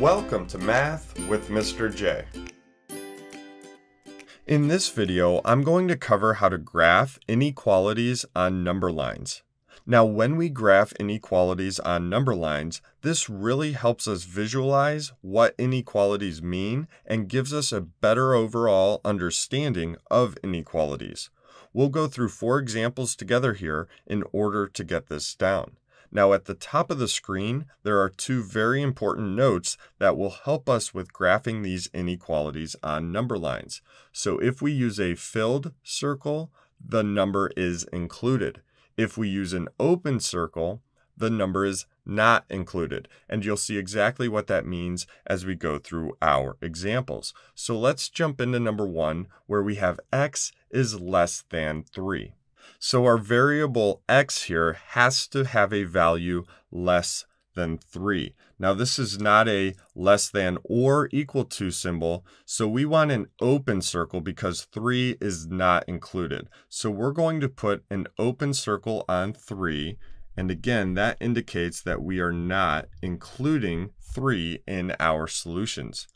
Welcome to Math with Mr. J. In this video, I'm going to cover how to graph inequalities on number lines. Now, when we graph inequalities on number lines, this really helps us visualize what inequalities mean and gives us a better overall understanding of inequalities. We'll go through four examples together here in order to get this down. Now at the top of the screen, there are two very important notes that will help us with graphing these inequalities on number lines. So if we use a filled circle, the number is included. If we use an open circle, the number is not included. And you'll see exactly what that means as we go through our examples. So let's jump into number one, where we have x is less than 3. So our variable x here has to have a value less than 3. Now this is not a less than or equal to symbol, so we want an open circle because 3 is not included. So we're going to put an open circle on 3, and again, that indicates that we are not including 3 in our solutions.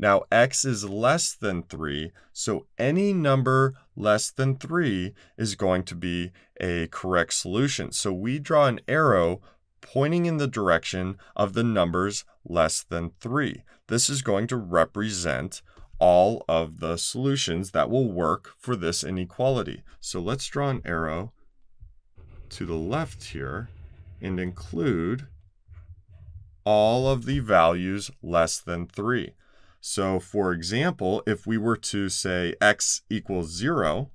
Now x is less than 3, so any number less than 3 is going to be a correct solution. So we draw an arrow pointing in the direction of the numbers less than 3. This is going to represent all of the solutions that will work for this inequality. So let's draw an arrow to the left here and include all of the values less than 3. So for example, if we were to say x equals 0,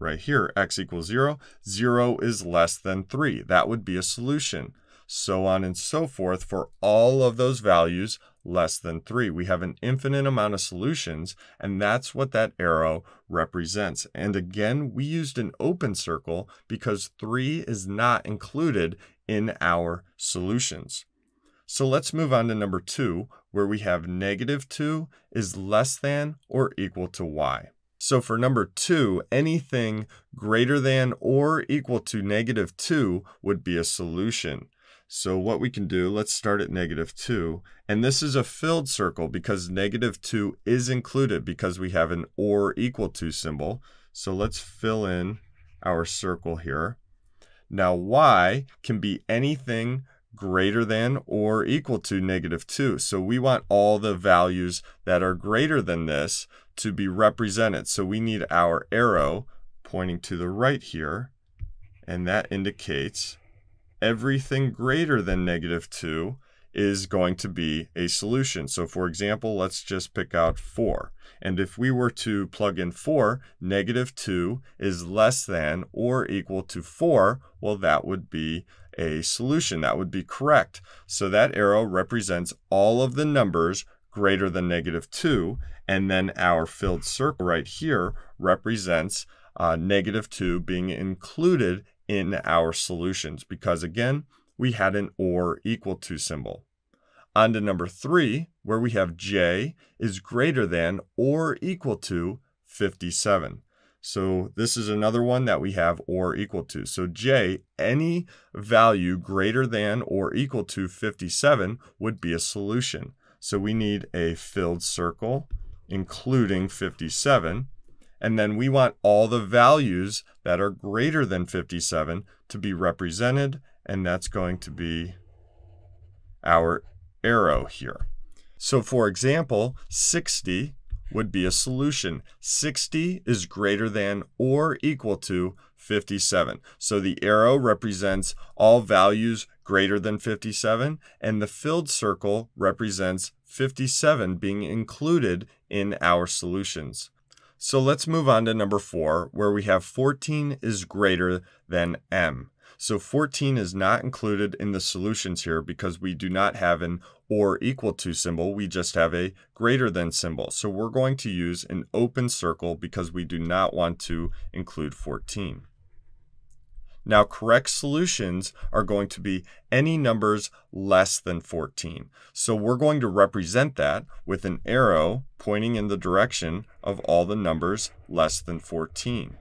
right here, x equals 0, 0 is less than 3. That would be a solution. So on and so forth for all of those values less than 3. We have an infinite amount of solutions, and that's what that arrow represents. And again, we used an open circle because 3 is not included in our solutions. So let's move on to number two, where we have negative 2 is less than or equal to y. So for number 2, anything greater than or equal to negative 2 would be a solution. So what we can do, let's start at negative 2. And this is a filled circle because negative 2 is included because we have an or equal to symbol. So let's fill in our circle here. Now y can be anything greater than or equal to negative 2. So we want all the values that are greater than this to be represented. So we need our arrow pointing to the right here, and that indicates everything greater than negative 2 is going to be a solution. So for example, let's just pick out 4. And if we were to plug in 4, negative 2 is less than or equal to 4, well, that would be a solution. That would be correct. So that arrow represents all of the numbers greater than negative 2. And then our filled circle right here represents uh, negative 2 being included in our solutions because, again, we had an or equal to symbol. On to number three, where we have j is greater than or equal to 57. So this is another one that we have or equal to. So j, any value greater than or equal to 57 would be a solution. So we need a filled circle, including 57. And then we want all the values that are greater than 57 to be represented and that's going to be our arrow here. So for example, 60 would be a solution. 60 is greater than or equal to 57. So the arrow represents all values greater than 57, and the filled circle represents 57 being included in our solutions. So let's move on to number four, where we have 14 is greater than m. So 14 is not included in the solutions here because we do not have an or equal to symbol, we just have a greater than symbol. So we're going to use an open circle because we do not want to include 14. Now correct solutions are going to be any numbers less than 14. So we're going to represent that with an arrow pointing in the direction of all the numbers less than 14.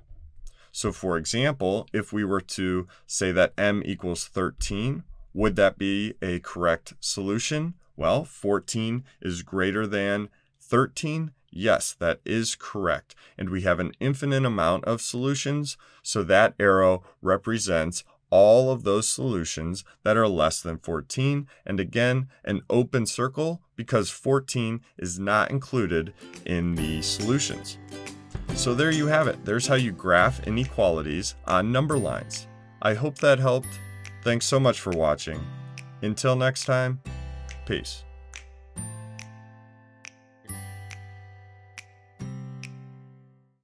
So for example, if we were to say that m equals 13, would that be a correct solution? Well, 14 is greater than 13. Yes, that is correct. And we have an infinite amount of solutions. So that arrow represents all of those solutions that are less than 14. And again, an open circle because 14 is not included in the solutions. So there you have it. There's how you graph inequalities on number lines. I hope that helped. Thanks so much for watching. Until next time, peace.